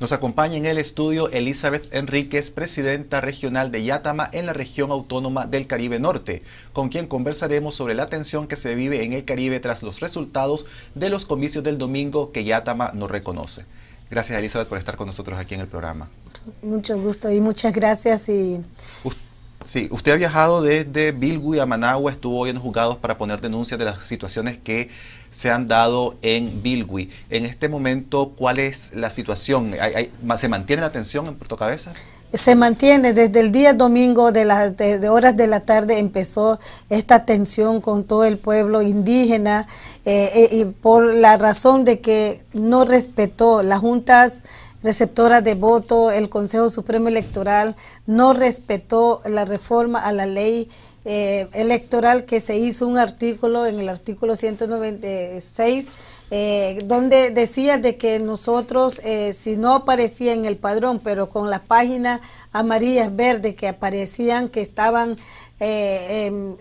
Nos acompaña en el estudio Elizabeth Enríquez, presidenta regional de Yatama en la región autónoma del Caribe Norte, con quien conversaremos sobre la tensión que se vive en el Caribe tras los resultados de los comicios del domingo que Yatama no reconoce. Gracias Elizabeth por estar con nosotros aquí en el programa. Mucho gusto y muchas gracias y... Sí, usted ha viajado desde Bilgui a Managua, estuvo hoy en juzgados para poner denuncias de las situaciones que se han dado en Bilgui. En este momento, ¿cuál es la situación? se mantiene la tensión en Puerto Cabezas? se mantiene. Desde el día domingo de las horas de la tarde empezó esta tensión con todo el pueblo indígena eh, eh, y por la razón de que no respetó las juntas receptora de voto, el Consejo Supremo Electoral no respetó la reforma a la ley eh, electoral que se hizo un artículo en el artículo 196 eh, donde decía de que nosotros eh, si no aparecía en el padrón pero con las páginas amarillas verdes que aparecían que estaban em,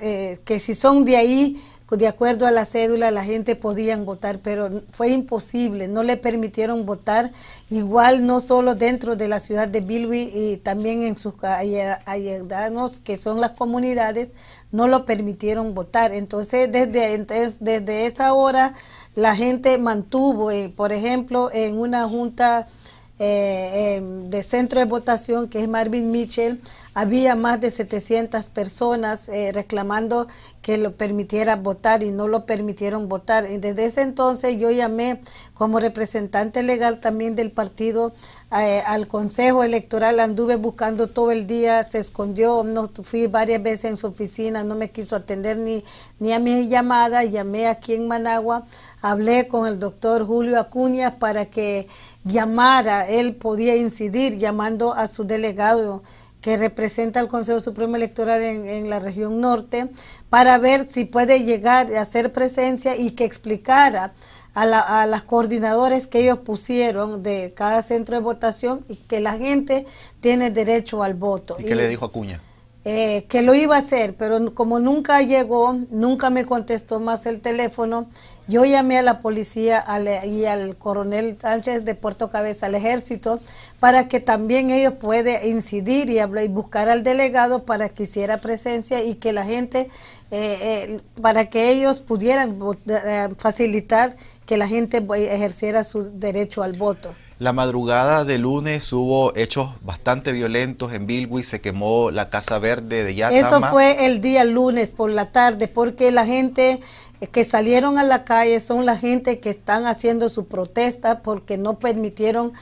que si son de ahí de acuerdo a la cédula la gente podían votar, pero fue imposible, no le permitieron votar igual no solo dentro de la ciudad de Bilwi y también en sus ayudanos que son las comunidades, no lo permitieron votar. Entonces, desde, desde esa hora la gente mantuvo, eh, por ejemplo, en una junta eh, em, de centro de votación que es Marvin Mitchell, había más de 700 personas eh, reclamando que lo permitiera votar y no lo permitieron votar. Y desde ese entonces yo llamé como representante legal también del partido eh, al Consejo Electoral, anduve buscando todo el día, se escondió, no, fui varias veces en su oficina, no me quiso atender ni, ni a mis llamada, llamé aquí en Managua, hablé con el doctor Julio Acuña para que llamara, él podía incidir llamando a su delegado que representa al Consejo Supremo Electoral en, la región norte, para ver si puede llegar a hacer presencia y que explicara a, las coordinadoras que ellos pusieron de cada centro de votación y que la gente tiene derecho al voto. ¿Y qué le dijo Acuña? Eh, que lo iba a hacer, pero como nunca llegó, nunca me contestó más el teléfono yo llamé a la policía y al coronel Sánchez de Puerto Cabeza, al ejército, para que también ellos puedan incidir y, hablar, y buscar al delegado para que hiciera presencia y que la gente, eh, eh, para que ellos pudieran eh, facilitar que la gente ejerciera su derecho al voto. La madrugada de lunes hubo hechos bastante violentos en Bilwi, se quemó la Casa Verde de Yatama. Eso fue el día lunes por la tarde, porque la gente que salieron a la calle son la gente que están haciendo su protesta porque no permitieron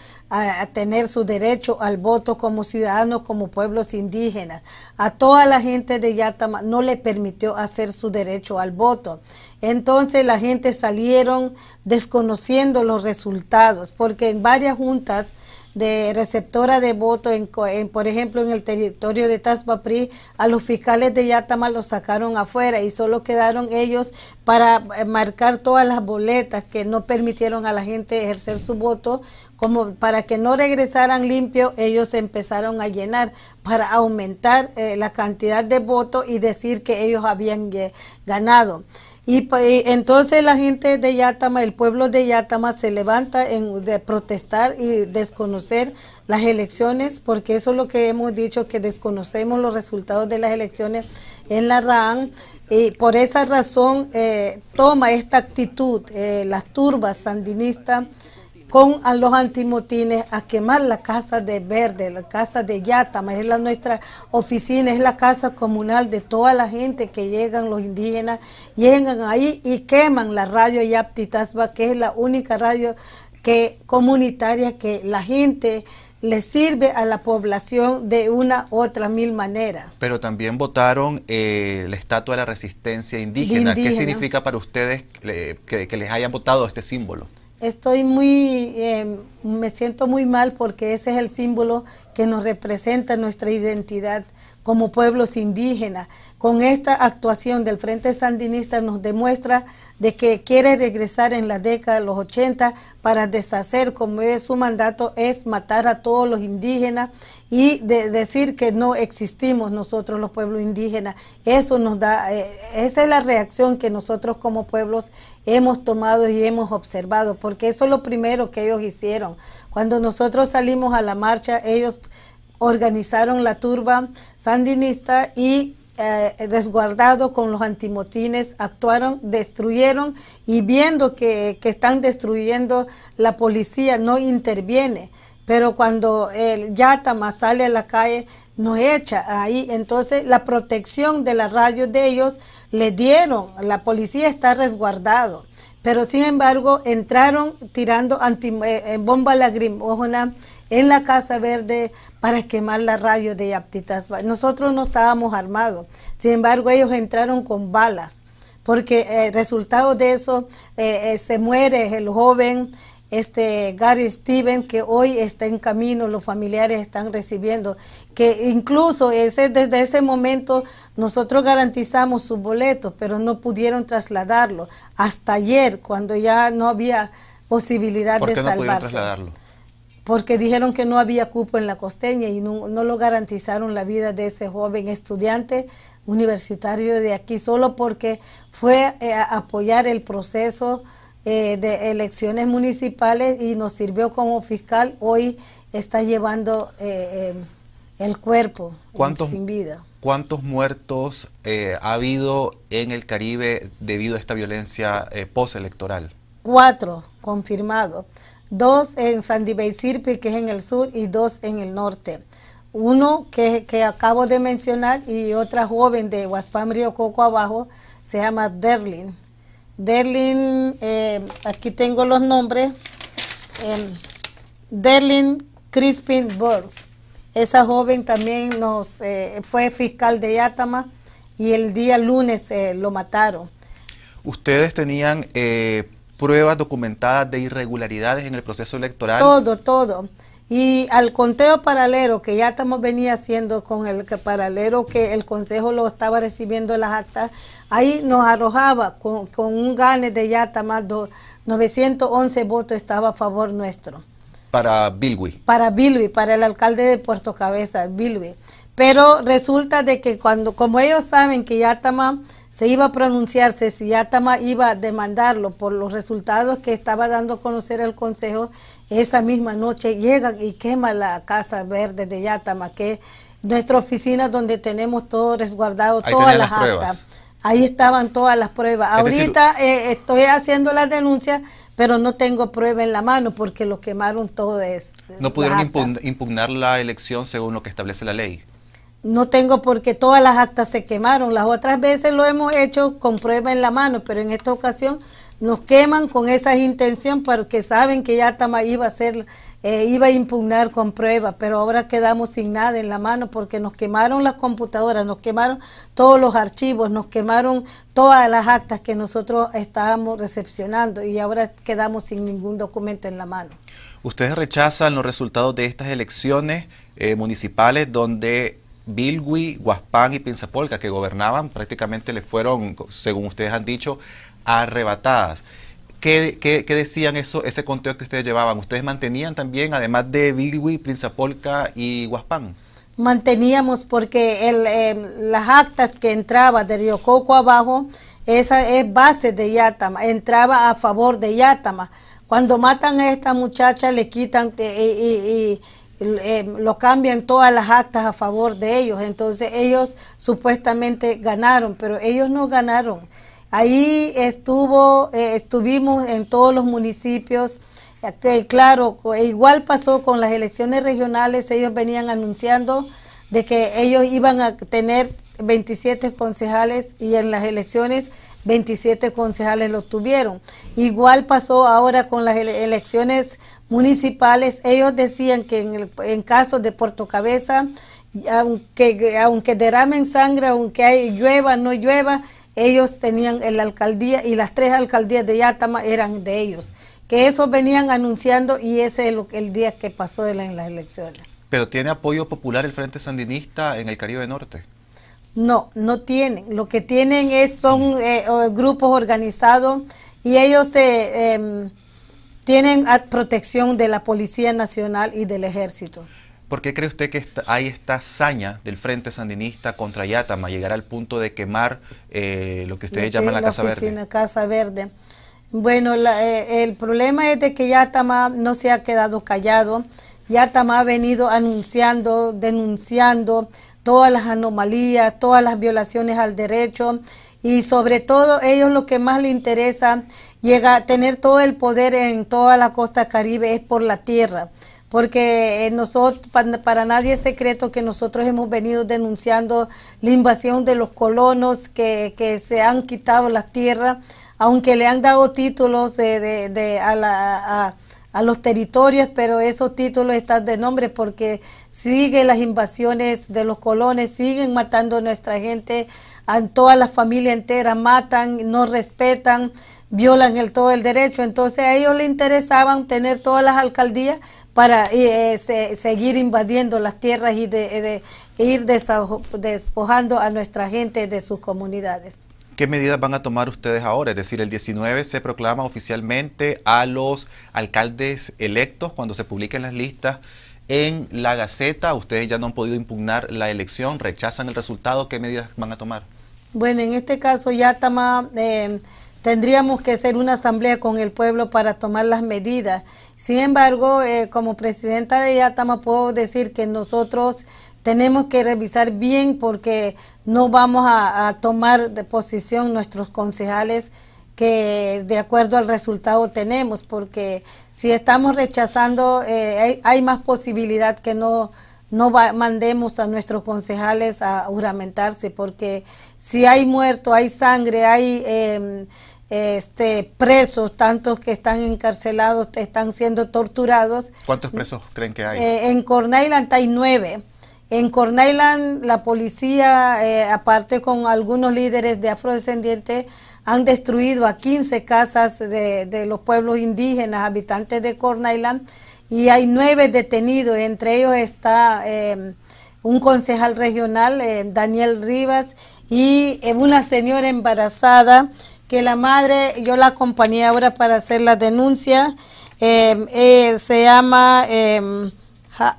tener su derecho al voto como ciudadanos, como pueblos indígenas. A toda la gente de Yatama no le permitió hacer su derecho al voto. Entonces la gente salieron desconociendo los resultados porque en varias juntas de receptora de voto, en, por ejemplo, en el territorio de Tazpapri, a los fiscales de Yatama los sacaron afuera y solo quedaron ellos para eh, marcar todas las boletas que no permitieron a la gente ejercer su voto como para que no regresaran limpios, ellos empezaron a llenar para aumentar eh, la cantidad de votos y decir que ellos habían eh, ganado. Y entonces la gente de Yatama, el pueblo de Yatama se levanta en, de protestar y desconocer las elecciones, porque eso es lo que hemos dicho, que desconocemos los resultados de las elecciones en la RAN. Y por esa razón eh, toma esta actitud eh, las turbas sandinistas con a los antimotines a quemar la casa de Verde, la casa de Yatama, es la nuestra oficina, es la casa comunal de toda la gente que llegan, los indígenas, llegan ahí y queman la radio Yaptitasba, que es la única radio que, comunitaria que la gente le sirve a la población de una u otra mil maneras. Pero también votaron eh, la estatua de la resistencia indígena. ¿Qué significa para ustedes eh, que les hayan votado este símbolo? estoy muy, em, me siento muy mal porque ese es el símbolo que nos representa nuestra identidad como pueblos indígenas. Con esta actuación del Frente Sandinista nos demuestra de que quiere regresar en la década de los 80 para deshacer, como es su mandato, es matar a todos los indígenas y de decir que no existimos nosotros los pueblos indígenas. Eso nos da, eh, esa es la reacción que nosotros como pueblos hemos tomado y hemos observado, porque eso es lo primero que ellos hicieron. Cuando nosotros salimos a la marcha, ellos organizaron la turba sandinista y resguardados eh, resguardado con los antimotines, actuaron, destruyeron y viendo que están destruyendo, la policía no interviene. Pero cuando el Yatama sale a la calle, no echa ahí. Entonces, la protección de la radio de ellos le dieron. La policía está resguardado. Pero sin embargo, entraron tirando anti, eh, eh, bomba lagrimógena en la Casa Verde para quemar la radio de Yaptitas. Nosotros no estábamos armados. Sin embargo, ellos entraron con balas. Porque el eh, resultado de eso, se muere el joven este Gary Steven, que hoy está en camino, los familiares están recibiendo, que incluso desde ese momento nosotros garantizamos su boleto, pero no pudieron trasladarlo hasta ayer, cuando ya no había posibilidad ¿Por qué de no pudieron Trasladarlo? Porque dijeron que no había cupo en la costeña y no, no lo garantizaron la vida de ese joven estudiante universitario de aquí, solo porque fue eh, a apoyar el proceso eh, de elecciones municipales y nos sirvió como fiscal, hoy está llevando eh, eh, el cuerpo sin vida. ¿Cuántos muertos ha habido en el Caribe debido a esta violencia postelectoral? Cuatro confirmados, dos en y sirpe que es en el sur, y dos en el norte uno que, acabo de mencionar y otra joven de Huaspam, Río Coco Abajo se llama Derlin. Derlin, eh, aquí tengo los nombres, em, Derlin Crispin Burns. Esa joven también nos eh, fue fiscal de Yatama y el día lunes eh, lo mataron. ¿Ustedes tenían pruebas documentadas de irregularidades en el proceso electoral? Todo, todo. Y al conteo paralelo que ya estamos venía haciendo con el paralelo que el Consejo lo estaba recibiendo en las actas, ahí nos arrojaba con, un gane de Yatama, 911 votos estaba a favor nuestro. Para Bilwi. Para Bilwi, para el alcalde de Puerto Cabeza, Bilwi. Pero resulta de que cuando, como ellos saben que Yatama se iba a pronunciarse, si Yatama iba a demandarlo por los resultados que estaba dando a conocer el Consejo, esa misma noche llega y quema la Casa Verde de Yatama, que es nuestra oficina donde tenemos todo resguardado, todas las, actas. Ahí estaban todas las pruebas. Ahorita eh, estoy haciendo las denuncias, pero no tengo prueba en la mano porque lo quemaron todo es. No pudieron impugnar la elección según lo que establece la ley no tengo porque todas las actas se quemaron. Las otras veces lo hemos hecho con prueba en la mano, pero en esta ocasión nos queman con esa intención porque saben que ya iba a ser, eh, iba a impugnar con prueba, pero ahora quedamos sin nada en la mano porque nos quemaron las computadoras, nos quemaron todos los archivos, nos quemaron todas las actas que nosotros estábamos recepcionando y ahora quedamos sin ningún documento en la mano. Ustedes rechazan los resultados de estas elecciones eh, municipales donde Bilwi, Guaspán y Pinzapolca, que gobernaban, prácticamente les fueron, según ustedes han dicho, arrebatadas. ¿Qué, qué, decían eso, ese conteo que ustedes llevaban? ¿Ustedes mantenían también, además de Bilwi, Pinzapolca y Guaspán? Manteníamos porque em, las actas que entraba de Río Coco abajo, esa es base de Yatama, entraba a favor de Yatama. Cuando matan a esta muchacha le quitan eh, y eh, lo cambian todas las actas a favor de ellos. Entonces ellos supuestamente ganaron, pero ellos no ganaron. Ahí estuvo, eh, estuvimos en todos los municipios. Eh, claro, igual pasó con las elecciones regionales, ellos venían anunciando de que ellos iban a tener 27 concejales y en las elecciones 27 concejales los tuvieron. Igual pasó ahora con las elecciones municipales, ellos decían que en, en casos de portocabeza, aunque, aunque derramen sangre, aunque hay, llueva, no llueva, ellos tenían la alcaldía y las tres alcaldías de Yátama eran de ellos. Que eso venían anunciando y ese es el, día que pasó en, las elecciones. ¿Pero tiene apoyo popular el Frente Sandinista en el Caribe Norte? No, no tienen. Lo que tienen es, son eh, grupos organizados y ellos se... Em, tienen protección de la Policía Nacional y del Ejército. ¿Por qué cree usted que hay esta hazaña del Frente Sandinista contra Yatama, llegar al punto de quemar eh, lo que ustedes llaman la, Casa Verde? Bueno, eh, el problema es de que Yatama no se ha quedado callado. Yatama ha venido anunciando, denunciando todas las anomalías, todas las violaciones al derecho y sobre todo ellos lo que más les interesa llega a tener todo el poder en toda la costa caribe es por la tierra porque eh, nosotros, para, nadie es secreto que nosotros hemos venido denunciando la invasión de los colonos que, se han quitado las tierras, aunque le han dado títulos de, de, a, la, a, a, los territorios, pero esos títulos están de nombre porque siguen las invasiones de los colonos, siguen matando a nuestra gente, a toda la familia entera, matan, no respetan violan el, todo el derecho. Entonces a ellos les interesaban tener todas las alcaldías para eh, seguir invadiendo las tierras y de, eh, ir despojando a nuestra gente de sus comunidades. ¿Qué medidas van a tomar ustedes ahora? Es decir, el 19 se proclama oficialmente a los alcaldes electos cuando se publiquen las listas en la Gaceta. Ustedes ya no han podido impugnar la elección, rechazan el resultado. ¿Qué medidas van a tomar? Bueno, en este caso ya toma... Tendríamos que hacer una asamblea con el pueblo para tomar las medidas. Sin embargo, eh, como presidenta de Yatama puedo decir que nosotros tenemos que revisar bien porque no vamos a, tomar de posición nuestros concejales que de acuerdo al resultado tenemos, porque si estamos rechazando, eh, hay, más posibilidad que no, no mandemos a nuestros concejales a juramentarse, porque si hay muerto, hay sangre, hay em, este, presos, tantos que están encarcelados, están siendo torturados. ¿Cuántos presos creen que hay? Eh, en Corn Island hay nueve. En Corn Island la policía, eh, aparte con algunos líderes de afrodescendientes, han destruido a 15 casas de, los pueblos indígenas, habitantes de Corn Island, y hay nueve detenidos, entre ellos está... Em, un concejal regional, eh, Daniel Rivas, y una señora embarazada la madre, yo la acompañé ahora para hacer la denuncia, em, eh, se llama em,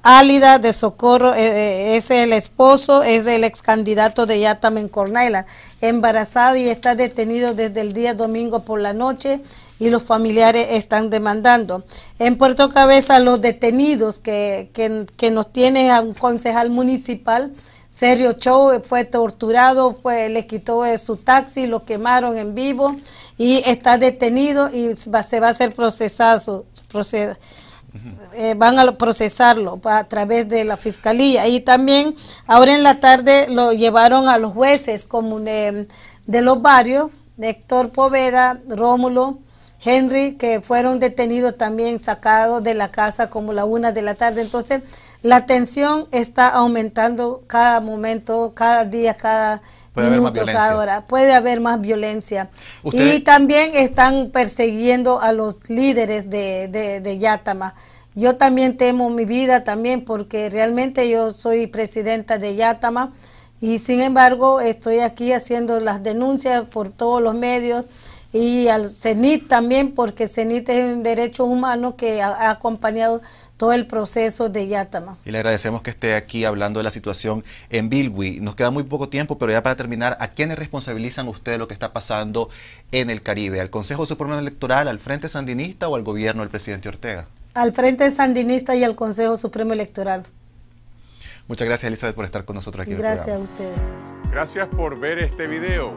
Álida de Socorro, eh, eh, es el esposo, es del ex candidato de Yatamen Cornela, embarazada y está detenido desde el día domingo por la noche y los familiares están demandando. En Puerto Cabeza los detenidos que, que, que nos tiene a un concejal municipal, Sergio Chow fue torturado, fue, le quitó eh, su taxi, lo quemaron en vivo y está detenido y se va a ser procesado. Eh, van a procesarlo a través de la fiscalía. Y también ahora en la tarde lo llevaron a los jueces comunes eh, de los barrios, Héctor Poveda, Rómulo, Henry, que fueron detenidos también, sacados de la casa como la una de la tarde. Entonces, la tensión está aumentando cada momento, cada día, cada Puede cada hora. Puede haber más violencia. Y también están persiguiendo a los líderes de, de, Yatama. Yo también temo mi vida también porque realmente yo soy presidenta de Yatama y sin embargo estoy aquí haciendo las denuncias por todos los medios y al CENIT también porque CENIT es un derecho humano que ha acompañado todo el proceso de Yatama. Y le agradecemos que esté aquí hablando de la situación en Bilwi. Nos queda muy poco tiempo, pero ya para terminar, ¿a quiénes responsabilizan ustedes lo que está pasando en el Caribe? ¿Al Consejo Supremo Electoral, al Frente Sandinista o al gobierno del presidente Ortega? Al Frente Sandinista y al Consejo Supremo Electoral. Muchas gracias Elizabeth por estar con nosotros aquí. Gracias a ustedes. Gracias por ver este video.